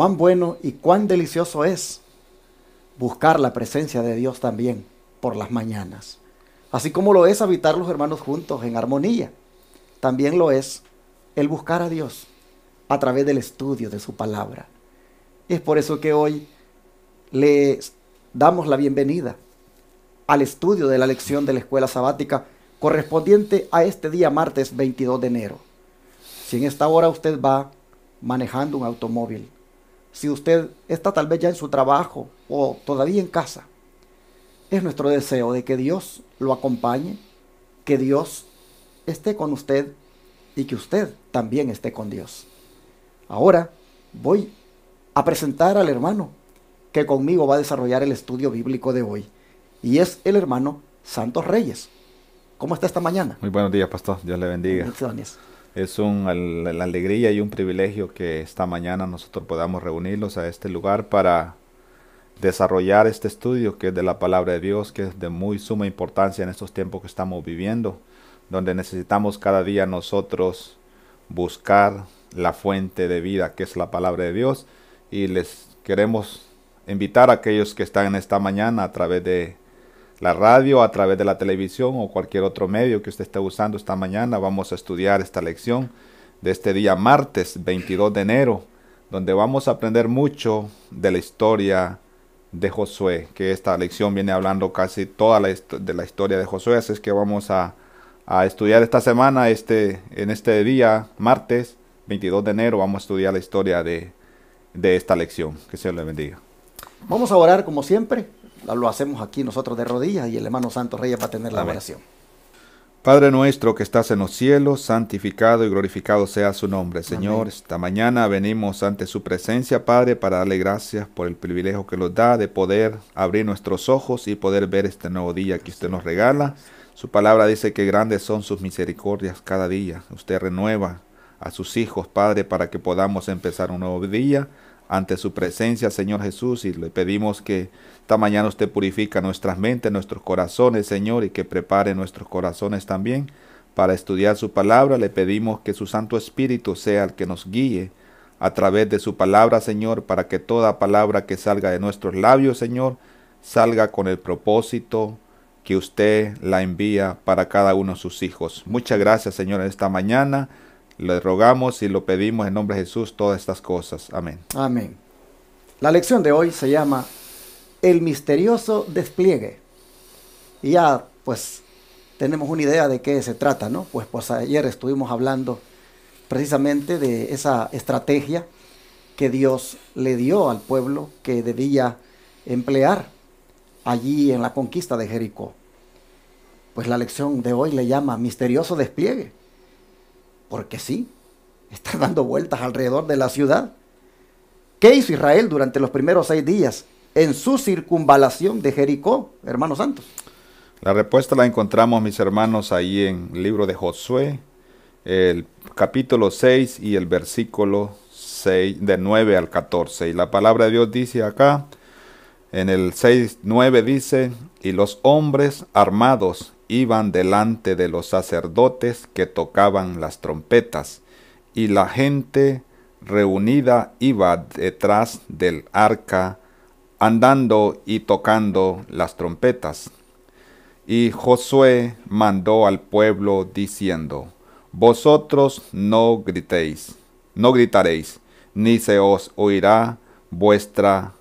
cuán bueno y cuán delicioso es buscar la presencia de Dios también por las mañanas. Así como lo es habitar los hermanos juntos en armonía, también lo es el buscar a Dios a través del estudio de su palabra. es por eso que hoy les damos la bienvenida al estudio de la lección de la escuela sabática correspondiente a este día martes 22 de enero. Si en esta hora usted va manejando un automóvil, si usted está tal vez ya en su trabajo o todavía en casa, es nuestro deseo de que Dios lo acompañe, que Dios esté con usted y que usted también esté con Dios. Ahora voy a presentar al hermano que conmigo va a desarrollar el estudio bíblico de hoy y es el hermano Santos Reyes. ¿Cómo está esta mañana? Muy buenos días, pastor. Dios le bendiga. Es una alegría y un privilegio que esta mañana nosotros podamos reunirlos a este lugar para desarrollar este estudio que es de la palabra de Dios, que es de muy suma importancia en estos tiempos que estamos viviendo, donde necesitamos cada día nosotros buscar la fuente de vida que es la palabra de Dios y les queremos invitar a aquellos que están en esta mañana a través de la radio, a través de la televisión o cualquier otro medio que usted esté usando esta mañana. Vamos a estudiar esta lección de este día martes 22 de enero, donde vamos a aprender mucho de la historia de Josué, que esta lección viene hablando casi toda de la historia de Josué, así es que vamos a, estudiar esta semana, este, en este día, martes 22 de enero, vamos a estudiar la historia de, esta lección. Que se le bendiga. Vamos a orar como siempre lo hacemos aquí nosotros de rodillas y el hermano Santo Reyes va a tener la oración. Padre nuestro que estás en los cielos, santificado y glorificado sea su nombre. Señor, esta mañana venimos ante su presencia, Padre, para darle gracias por el privilegio que nos da de poder abrir nuestros ojos y poder ver este nuevo día que usted nos regala. Su palabra dice que grandes son sus misericordias cada día. Usted renueva a sus hijos, Padre, para que podamos empezar un nuevo día ante su presencia, Señor Jesús, y le pedimos que esta mañana usted purifica nuestras mentes, nuestros corazones, Señor, y que prepare nuestros corazones también para estudiar su palabra. Le pedimos que su Santo Espíritu sea el que nos guíe a través de su palabra, Señor, para que toda palabra que salga de nuestros labios, Señor, salga con el propósito que usted la envía para cada uno de sus hijos. Muchas gracias, Señor, esta mañana. Le rogamos y lo pedimos en nombre de Jesús todas estas cosas. Amén. Amén. La lección de hoy se llama El misterioso despliegue. Y ya, pues, tenemos una idea de qué se trata, ¿no? Pues, pues ayer estuvimos hablando precisamente de esa estrategia que Dios le dio al pueblo que debía emplear allí en la conquista de Jericó. Pues la lección de hoy le llama misterioso despliegue. Porque sí, está dando vueltas alrededor de la ciudad. ¿Qué hizo Israel durante los primeros seis días en su circunvalación de Jericó, hermanos santos? La respuesta la encontramos, mis hermanos, ahí en el libro de Josué, el capítulo 6 y el versículo 6, de 9 al 14. Y la palabra de Dios dice acá, en el 6, 9 dice, y los hombres armados iban delante de los sacerdotes que tocaban las trompetas, y la gente reunida iba detrás del arca, andando y tocando las trompetas. Y Josué mandó al pueblo diciendo, Vosotros no gritéis, no gritaréis, ni se os oirá vuestra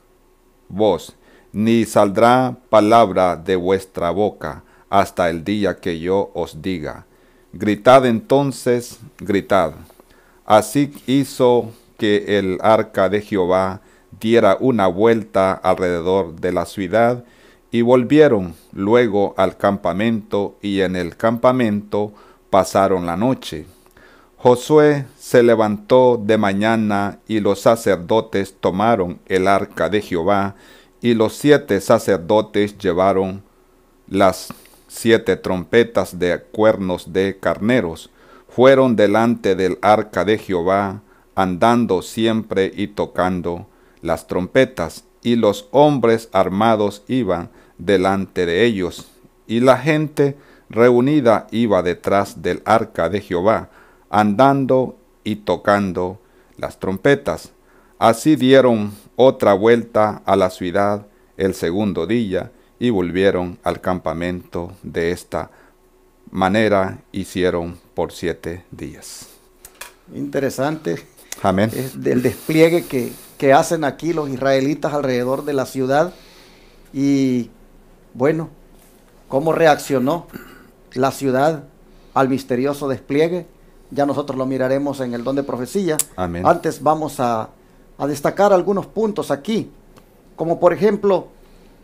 voz, ni saldrá palabra de vuestra boca, hasta el día que yo os diga. Gritad entonces, gritad. Así hizo que el arca de Jehová diera una vuelta alrededor de la ciudad, y volvieron luego al campamento, y en el campamento pasaron la noche. Josué se levantó de mañana, y los sacerdotes tomaron el arca de Jehová, y los siete sacerdotes llevaron las siete trompetas de cuernos de carneros fueron delante del arca de Jehová, andando siempre y tocando las trompetas, y los hombres armados iban delante de ellos, y la gente reunida iba detrás del arca de Jehová, andando y tocando las trompetas. Así dieron otra vuelta a la ciudad el segundo día, y volvieron al campamento de esta manera hicieron por siete días. Interesante. Amén. El despliegue que, hacen aquí los israelitas alrededor de la ciudad y bueno, cómo reaccionó la ciudad al misterioso despliegue. Ya nosotros lo miraremos en el don de profecía. Amén. Antes vamos a, a destacar algunos puntos aquí, como por ejemplo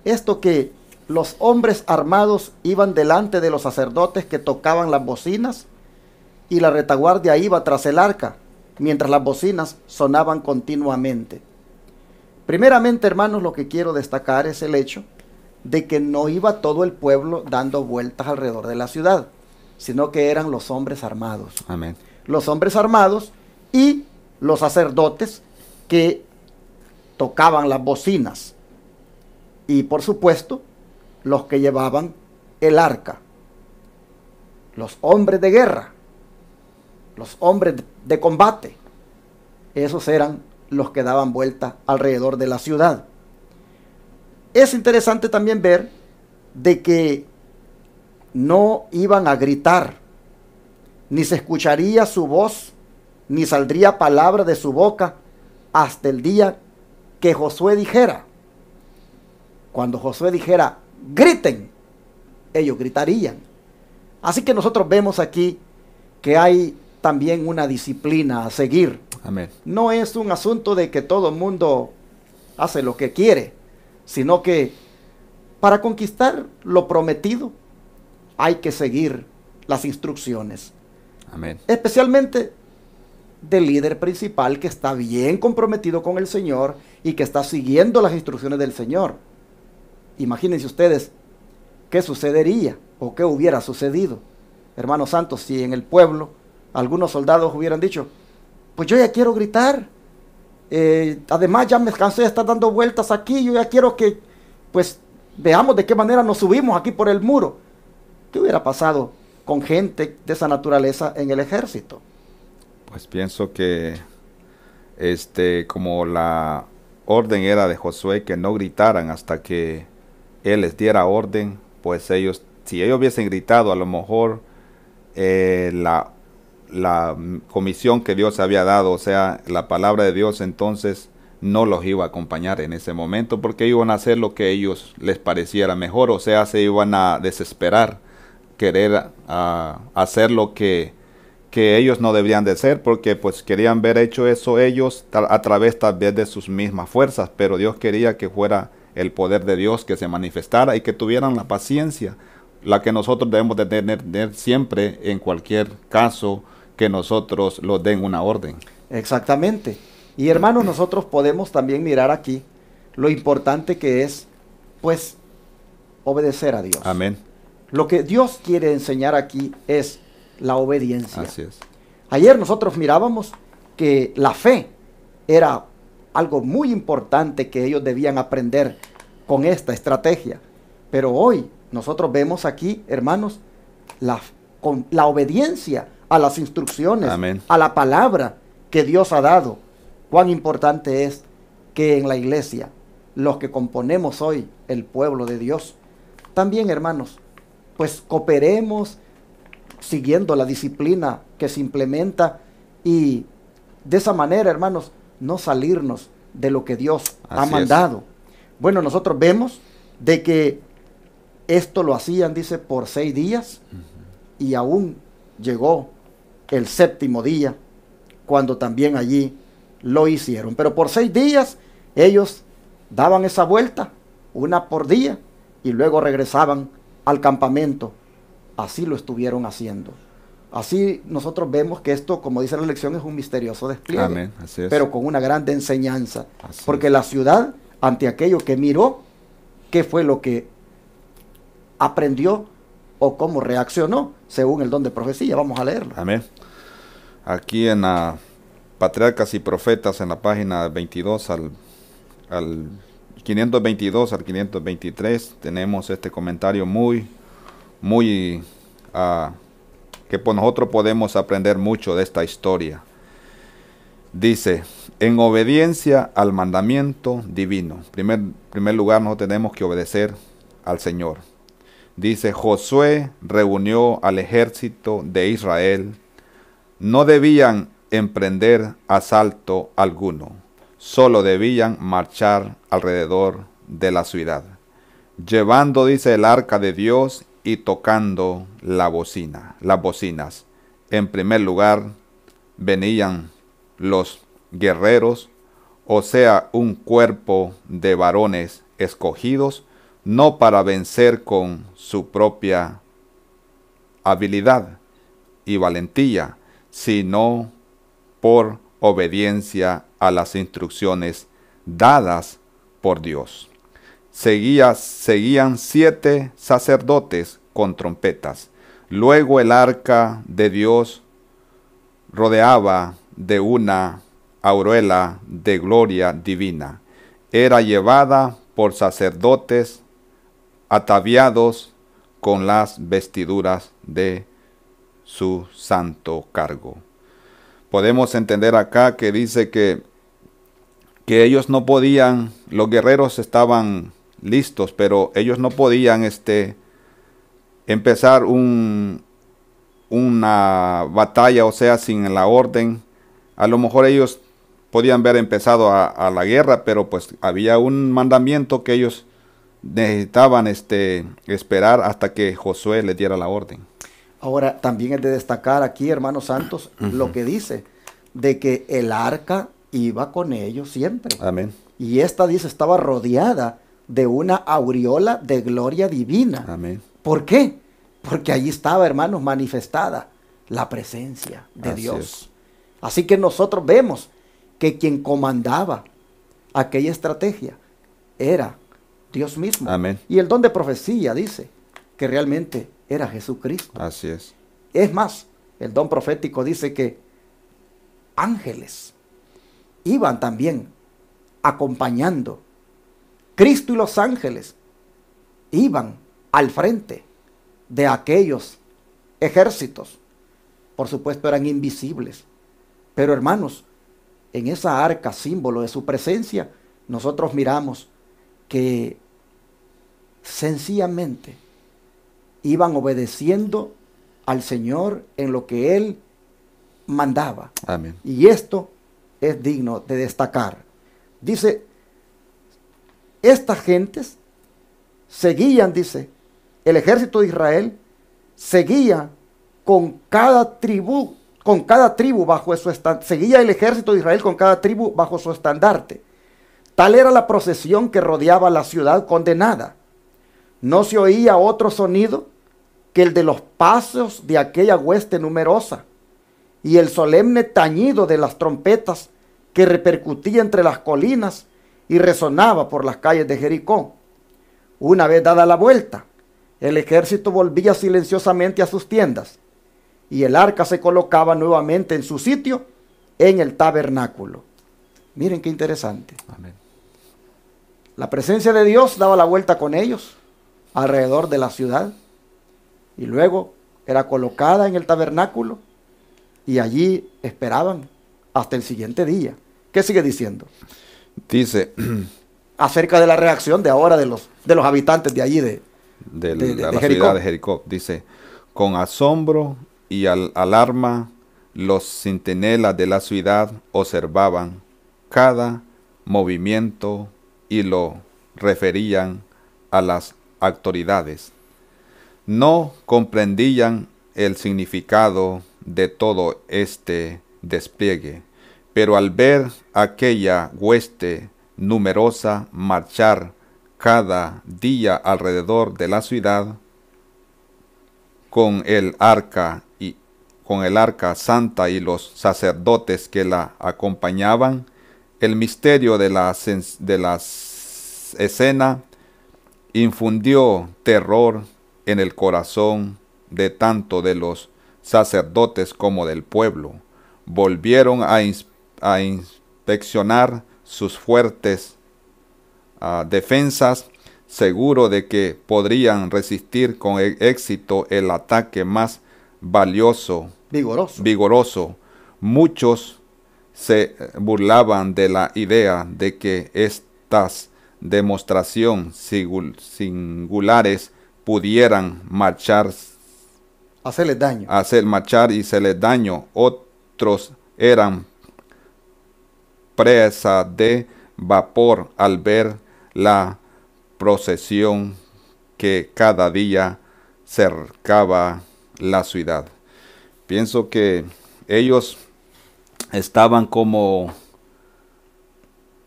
esto que los hombres armados iban delante de los sacerdotes que tocaban las bocinas y la retaguardia iba tras el arca, mientras las bocinas sonaban continuamente. Primeramente, hermanos, lo que quiero destacar es el hecho de que no iba todo el pueblo dando vueltas alrededor de la ciudad, sino que eran los hombres armados. Amén. Los hombres armados y los sacerdotes que tocaban las bocinas. Y por supuesto, los que llevaban el arca, los hombres de guerra, los hombres de combate. Esos eran los que daban vuelta alrededor de la ciudad. Es interesante también ver de que no iban a gritar, ni se escucharía su voz, ni saldría palabra de su boca hasta el día que Josué dijera. Cuando Josué dijera, griten, ellos gritarían. Así que nosotros vemos aquí que hay también una disciplina a seguir. No es un asunto de que todo el mundo hace lo que quiere, sino que para conquistar lo prometido hay que seguir las instrucciones. Amén. Especialmente del líder principal que está bien comprometido con el Señor y que está siguiendo las instrucciones del Señor. Imagínense ustedes qué sucedería o qué hubiera sucedido, hermanos santos, si en el pueblo algunos soldados hubieran dicho, pues yo ya quiero gritar, eh, además ya me cansé de estar dando vueltas aquí, yo ya quiero que pues veamos de qué manera nos subimos aquí por el muro. ¿Qué hubiera pasado con gente de esa naturaleza en el ejército? Pues pienso que este como la orden era de Josué que no gritaran hasta que él les diera orden, pues ellos, si ellos hubiesen gritado, a lo mejor eh, la, comisión que Dios había dado, o sea, la palabra de Dios, entonces no los iba a acompañar en ese momento porque iban a hacer lo que ellos les pareciera mejor, o sea, se iban a desesperar, querer hacer lo que, que ellos no deberían de hacer porque pues querían ver hecho eso ellos a través tal vez de sus mismas fuerzas, pero Dios quería que fuera el poder de Dios que se manifestara y que tuvieran la paciencia, la que nosotros debemos tener, siempre en cualquier caso que nosotros los den una orden. Exactamente. Y hermanos, nosotros podemos también mirar aquí lo importante que es, pues, obedecer a Dios. Amén. Lo que Dios quiere enseñar aquí es la obediencia. Así es. Ayer nosotros mirábamos que la fe era algo muy importante que ellos debían aprender con esta estrategia. Pero hoy nosotros vemos aquí, hermanos, la, obediencia a las instrucciones, a la palabra que Dios ha dado. Cuán importante es que en la iglesia, los que componemos hoy el pueblo de Dios, también hermanos, pues cooperemos siguiendo la disciplina que se implementa y de esa manera, hermanos, no salirnos de lo que Dios ha mandado. Bueno, nosotros vemos de que esto lo hacían, dice, por seis días y aún llegó el séptimo día, cuando también allí lo hicieron. Pero por seis días ellos daban esa vuelta, una por día, y luego regresaban al campamento. Así lo estuvieron haciendo. Así nosotros vemos que esto, como dice la lección, es un misterioso despliegue, pero con una grande enseñanza, porque la ciudad, ante aquello que miró, ¿qué fue lo que aprendió o cómo reaccionó según el don de profecía? Vamos a leerlo. Amén. Aquí en Patriarcas y Profetas, en la página 22 al, 522 al 523 tenemos este comentario muy, muy ah, que por pues nosotros podemos aprender mucho de esta historia. Dice, en obediencia al mandamiento divino. En primer, primer lugar, no tenemos que obedecer al Señor. Dice, Josué reunió al ejército de Israel. No debían emprender asalto alguno, solo debían marchar alrededor de la ciudad, llevando, dice, el arca de Dios y tocando la bocina, las bocinas. En primer lugar, venían los guerreros, o sea, un cuerpo de varones escogidos, no para vencer con su propia habilidad y valentía, sino por obediencia a las instrucciones dadas por Dios seguía, seguían siete sacerdotes con trompetas. Luego el arca de Dios rodeaba de una aureola de gloria divina. Era llevada por sacerdotes ataviados con las vestiduras de su santo cargo. Podemos entender acá que dice que, que ellos no podían, los guerreros estaban listos, pero ellos no podían este, empezar un, una batalla, o sea, sin la orden. A lo mejor ellos podían haber empezado a, la guerra, pero pues había un mandamiento que ellos necesitaban este, esperar hasta que Josué les diera la orden. Ahora, también es de destacar aquí, hermanos santos, lo que dice, de que el arca iba con ellos siempre. Amén. Y esta dice, estaba rodeada de una aureola de gloria divina. Amén. ¿Por qué? Porque allí estaba, hermanos, manifestada la presencia de Dios. Así que nosotros vemos que quien comandaba aquella estrategia era Dios mismo. Amén. Y el don de profecía dice que realmente era Jesucristo. Así es. Es más, el don profético dice que ángeles iban también acompañando Cristo y los ángeles iban al frente de aquellos ejércitos. Por supuesto eran invisibles. Pero hermanos, en esa arca, símbolo de su presencia, nosotros miramos que sencillamente iban obedeciendo al Señor en lo que Él mandaba. Amén. Y esto es digno de destacar. Dice estas gentes seguían, dice, el ejército de Israel seguía con cada tribu, con cada tribu bajo su estandarte, seguía el ejército de Israel con cada tribu bajo su estandarte. Tal era la procesión que rodeaba la ciudad condenada. No se oía otro sonido que el de los pasos de aquella hueste numerosa y el solemne tañido de las trompetas que repercutía entre las colinas y resonaba por las calles de Jericó. Una vez dada la vuelta, el ejército volvía silenciosamente a sus tiendas y el arca se colocaba nuevamente en su sitio en el tabernáculo. Miren qué interesante. La presencia de Dios daba la vuelta con ellos alrededor de la ciudad y luego era colocada en el tabernáculo y allí esperaban hasta el siguiente día. ¿Qué sigue diciendo? Dice. Acerca de la reacción de ahora de los, de los habitantes de allí, de, de, la, ciudad de Jericó. Dice: Con asombro y alarma, los centinelas de la ciudad observaban cada movimiento y lo referían a las autoridades. No comprendían el significado de todo este despliegue pero al ver aquella hueste numerosa marchar cada día alrededor de la ciudad con el arca y con el arca santa y los sacerdotes que la acompañaban, el misterio de la, de escena infundió terror en el corazón de tanto de los sacerdotes como del pueblo. Volvieron a a inspeccionar sus fuertes ah, defensas, seguro de que podrían resistir con e-, éxito el ataque más valioso, vigoroso. vigoroso. Muchos se burlaban de la idea de que estas demostraciones singulares pudieran marchar hacerles daño hacer marchar y hacerles daño otros eran presa de vapor al ver la procesión que cada día cercaba la ciudad. Pienso que ellos estaban como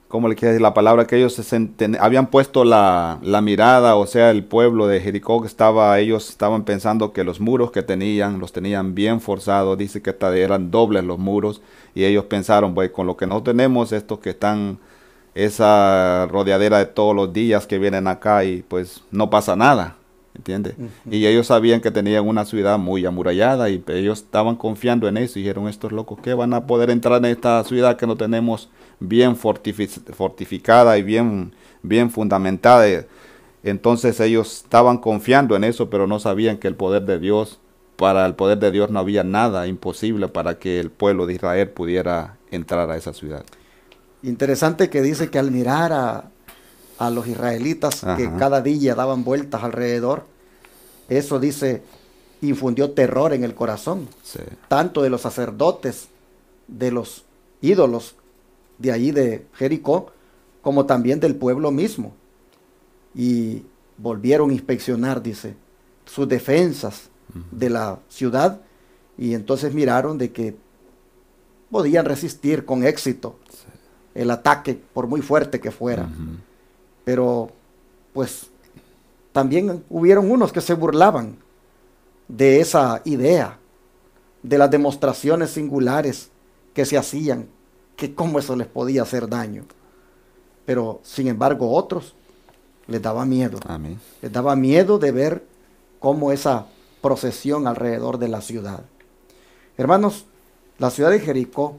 ¿cómo le quiere decir la palabra? Que ellos se habían puesto la, mirada, o sea, el pueblo de Jericó estaba, ellos estaban pensando que los muros que tenían, los tenían bien forzados, dice que eran dobles los muros, y ellos pensaron, pues con lo que no tenemos, estos que están, esa rodeadera de todos los días que vienen acá y pues no pasa nada. ¿Entiendes? Y ellos sabían que tenían una ciudad muy amurallada y ellos estaban confiando en eso y dijeron, estos locos, ¿qué van a poder entrar en esta ciudad que no tenemos bien fortificada y bien, bien fundamentada. Eh, entonces ellos estaban confiando en eso, pero no sabían que el poder de Dios, para el poder de Dios no había nada imposible para que el pueblo de Israel pudiera entrar a esa ciudad. Interesante que dice que al mirar a, los israelitas que cada día daban vueltas alrededor, eso dice, infundió terror en el corazón, tanto de los sacerdotes, de los ídolos de ahí de Jericó, como también del pueblo mismo. Y volvieron a inspeccionar, dice, sus defensas de la ciudad y entonces miraron de que podían resistir con éxito el ataque, por muy fuerte que fuera. Pero pues también hubieron unos que se burlaban de esa idea, de las demostraciones singulares que se hacían que cómo eso les podía hacer daño. Pero sin embargo otros les daba miedo. Les daba miedo de ver cómo esa procesión alrededor de la ciudad. Hermanos, la ciudad de Jericó,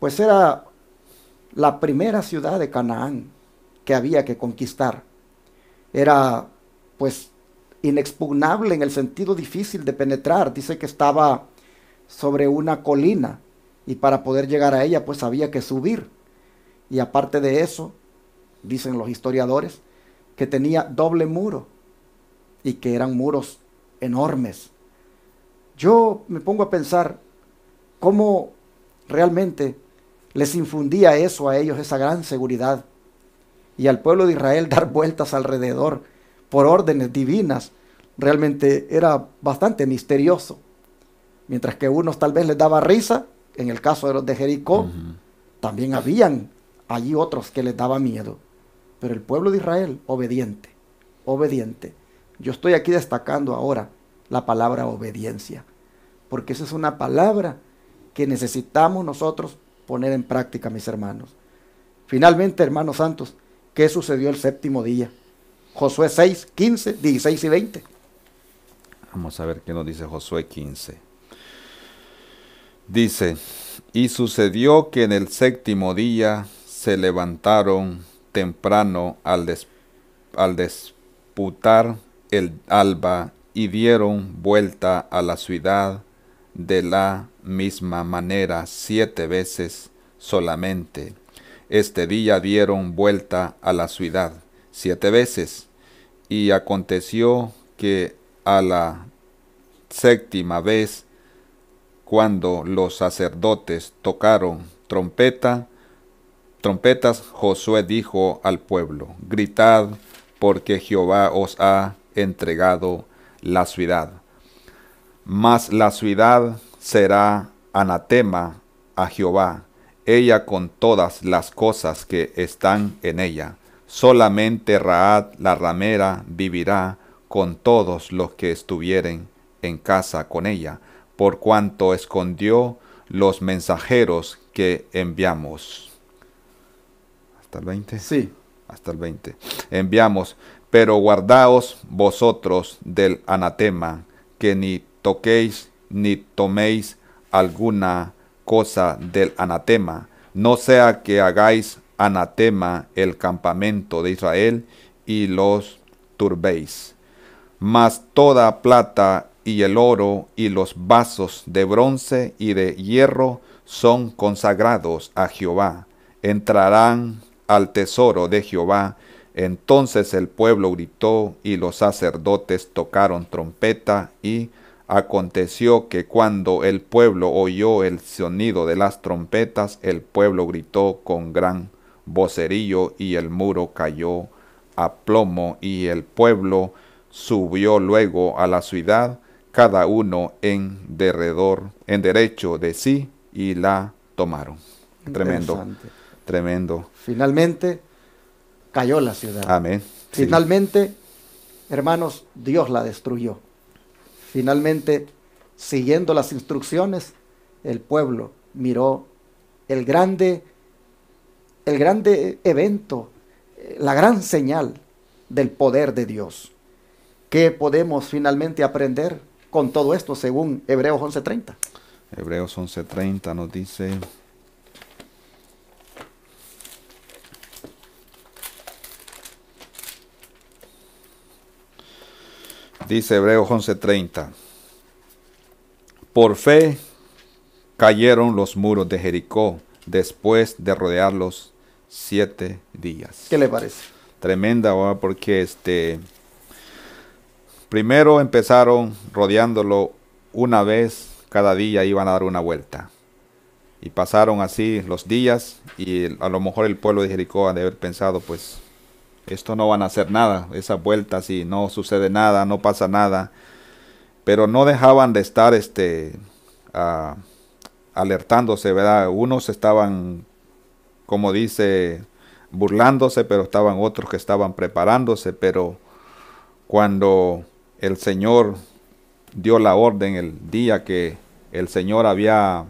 pues era la primera ciudad de Canaán que había que conquistar. Era pues inexpugnable en el sentido difícil de penetrar. Dice que estaba sobre una colina y para poder llegar a ella, pues había que subir. Y aparte de eso, dicen los historiadores, que tenía doble muro y que eran muros enormes. Yo me pongo a pensar cómo realmente les infundía eso a ellos, esa gran seguridad, y al pueblo de Israel dar vueltas alrededor por órdenes divinas, realmente era bastante misterioso. Mientras que unos tal vez les daba risa, en el caso de los de Jericó, también habían allí otros que les daba miedo. Pero el pueblo de Israel, obediente, obediente. Yo estoy aquí destacando ahora la palabra obediencia, porque esa es una palabra que necesitamos nosotros poner en práctica, mis hermanos. Finalmente, hermanos santos, ¿qué sucedió el séptimo día? Josué 6, 15, 16 y 20. Vamos a ver qué nos dice Josué 15. Dice, y sucedió que en el séptimo día se levantaron temprano al, desputar el alba y dieron vuelta a la ciudad de la misma manera siete veces solamente. Este día dieron vuelta a la ciudad siete veces. Y aconteció que a la séptima vez cuando los sacerdotes tocaron trompeta, trompetas, Josué dijo al pueblo, gritad porque Jehová os ha entregado la ciudad. Mas la ciudad será anatema a Jehová, ella con todas las cosas que están en ella. Solamente Raad la ramera vivirá con todos los que estuvieren en casa con ella por cuanto escondió los mensajeros que enviamos. ¿Hasta el 20? Sí. Hasta el 20. Enviamos, pero guardaos vosotros del anatema, que ni toquéis ni toméis alguna cosa del anatema, no sea que hagáis anatema el campamento de Israel y los turbéis. Mas toda plata y el oro y los vasos de bronce y de hierro son consagrados a Jehová. Entrarán al tesoro de Jehová. Entonces el pueblo gritó y los sacerdotes tocaron trompeta y aconteció que cuando el pueblo oyó el sonido de las trompetas, el pueblo gritó con gran vocerío y el muro cayó a plomo y el pueblo subió luego a la ciudad cada uno en derredor, en derecho de sí, y la tomaron. Tremendo. Tremendo. Finalmente cayó la ciudad. Amén. Finalmente, hermanos, Dios la destruyó. Finalmente, siguiendo las instrucciones, el pueblo miró el grande, el grande evento, la gran señal del poder de Dios. ¿Qué podemos finalmente aprender? con todo esto, según Hebreos 11:30. Hebreos 11:30 nos dice... Dice Hebreos 11:30. Por fe cayeron los muros de Jericó después de rodearlos siete días. ¿Qué le parece? Tremenda, ¿verdad? porque este, Primero empezaron rodeándolo una vez, cada día iban a dar una vuelta. Y pasaron así los días y a lo mejor el pueblo de Jericó ha de haber pensado, pues esto no van a hacer nada, esas vueltas y no sucede nada, no pasa nada. Pero no dejaban de estar este, alertándose, ¿verdad? Unos estaban, como dice, burlándose, pero estaban otros que estaban preparándose, pero cuando el Señor dio la orden el día que el Señor había,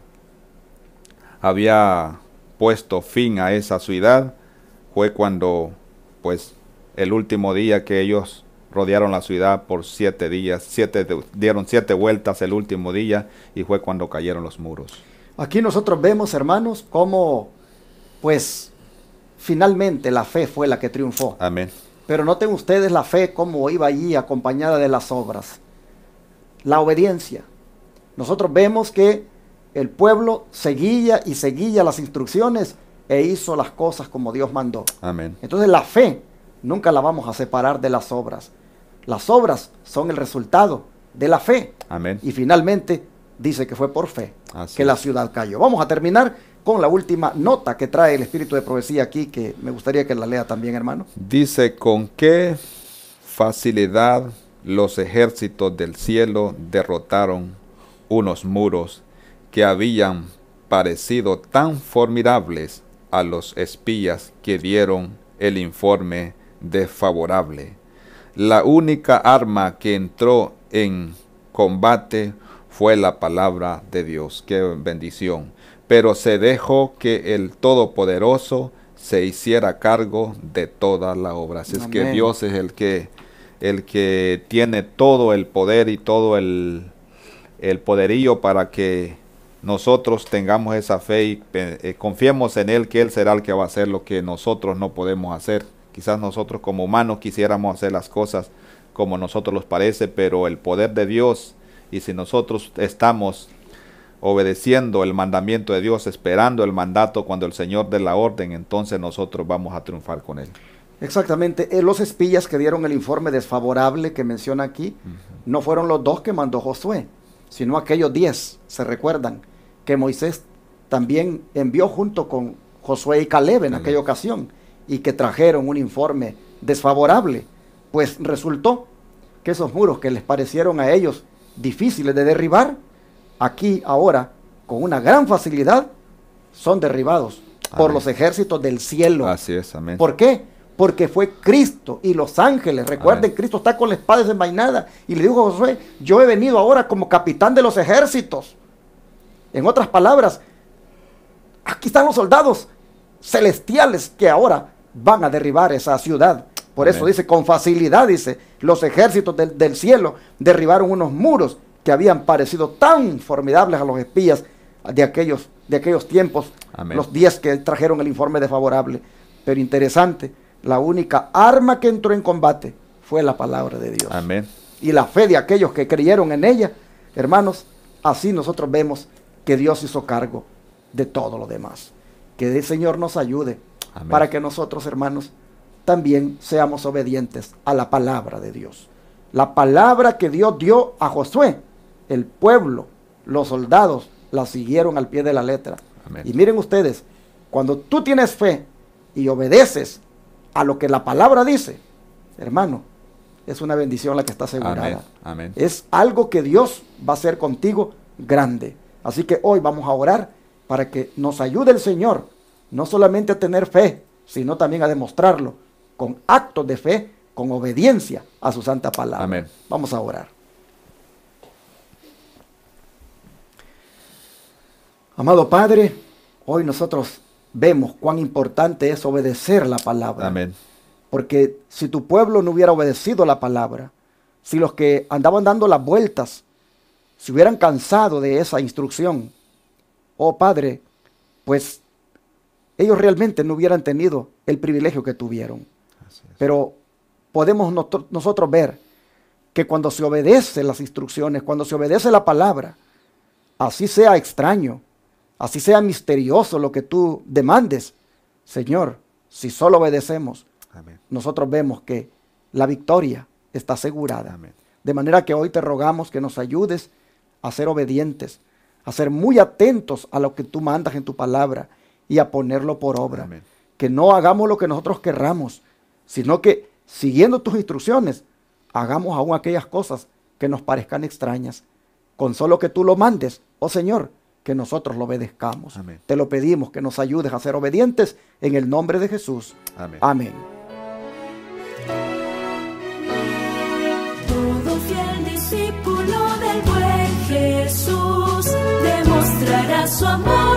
había puesto fin a esa ciudad, fue cuando, pues, el último día que ellos rodearon la ciudad por siete días, siete, dieron siete vueltas el último día y fue cuando cayeron los muros. Aquí nosotros vemos, hermanos, cómo, pues, finalmente la fe fue la que triunfó. Amén. Pero noten ustedes la fe como iba allí acompañada de las obras. La obediencia. Nosotros vemos que el pueblo seguía y seguía las instrucciones e hizo las cosas como Dios mandó. Amén. Entonces la fe nunca la vamos a separar de las obras. Las obras son el resultado de la fe. Amén. Y finalmente dice que fue por fe que la ciudad cayó. Vamos a terminar con la última nota que trae el espíritu de profecía aquí, que me gustaría que la lea también, hermano. Dice, ¿con qué facilidad los ejércitos del cielo derrotaron unos muros que habían parecido tan formidables a los espías que dieron el informe desfavorable? La única arma que entró en combate fue la palabra de Dios. Qué bendición pero se dejó que el Todopoderoso se hiciera cargo de toda la obra. es que Dios es el que, el que tiene todo el poder y todo el, poderío para que nosotros tengamos esa fe y eh, confiemos en Él, que Él será el que va a hacer lo que nosotros no podemos hacer. Quizás nosotros como humanos quisiéramos hacer las cosas como nosotros nos parece, pero el poder de Dios y si nosotros estamos obedeciendo el mandamiento de Dios, esperando el mandato cuando el Señor dé la orden, entonces nosotros vamos a triunfar con Él. Exactamente. Eh, los espías que dieron el informe desfavorable que menciona aquí, no fueron los dos que mandó Josué, sino aquellos diez, se recuerdan, que Moisés también envió junto con Josué y Caleb en aquella ocasión, y que trajeron un informe desfavorable. Pues resultó que esos muros que les parecieron a ellos difíciles de derribar, aquí ahora con una gran facilidad son derribados por los ejércitos del cielo. Así es, amén. ¿Por qué? Porque fue Cristo y los ángeles. Recuerden, Cristo está con la espada desenvainada y le dijo a Josué, yo he venido ahora como capitán de los ejércitos. En otras palabras, aquí están los soldados celestiales que ahora van a derribar esa ciudad. Por eso dice, con facilidad, dice, los ejércitos del cielo derribaron unos muros que habían parecido tan formidables a los espías de aquellos, de aquellos tiempos, los 10 que trajeron el informe desfavorable. Pero interesante, la única arma que entró en combate fue la palabra de Dios. Amén. Y la fe de aquellos que creyeron en ella, hermanos, así nosotros vemos que Dios hizo cargo de todo lo demás. Que el Señor nos ayude para que nosotros, hermanos, también seamos obedientes a la palabra de Dios. La palabra que Dios dio a Josué el pueblo, los soldados, la siguieron al pie de la letra. Y miren ustedes, cuando tú tienes fe y obedeces a lo que la palabra dice, hermano, es una bendición la que está asegurada. Amén. Es algo que Dios va a hacer contigo grande. Así que hoy vamos a orar para que nos ayude el Señor, no solamente a tener fe, sino también a demostrarlo con actos de fe, con obediencia a su santa palabra. Amén. Vamos a orar. Amado Padre, hoy nosotros vemos cuán importante es obedecer la palabra. Amén. Porque si tu pueblo no hubiera obedecido la palabra, si los que andaban dando las vueltas se hubieran cansado de esa instrucción, oh Padre, pues ellos realmente no hubieran tenido el privilegio que tuvieron. Pero podemos nosotros ver que cuando se obedece las instrucciones, cuando se obedece la palabra, así sea extraño, Así sea misterioso lo que tú demandes. Señor, si solo obedecemos, nosotros vemos que la victoria está asegurada. De manera que hoy te rogamos que nos ayudes a ser obedientes, a ser muy atentos a lo que tú mandas en tu palabra y a ponerlo por obra. Que no hagamos lo que nosotros querramos, sino que siguiendo tus instrucciones, hagamos aún aquellas cosas que nos parezcan extrañas. Con solo que tú lo mandes, oh Señor, que nosotros lo obedezcamos. Amén. Te lo pedimos, que nos ayudes a ser obedientes en el nombre de Jesús. Amén. Amén. Todo fiel discípulo del buen Jesús demostrará su amor.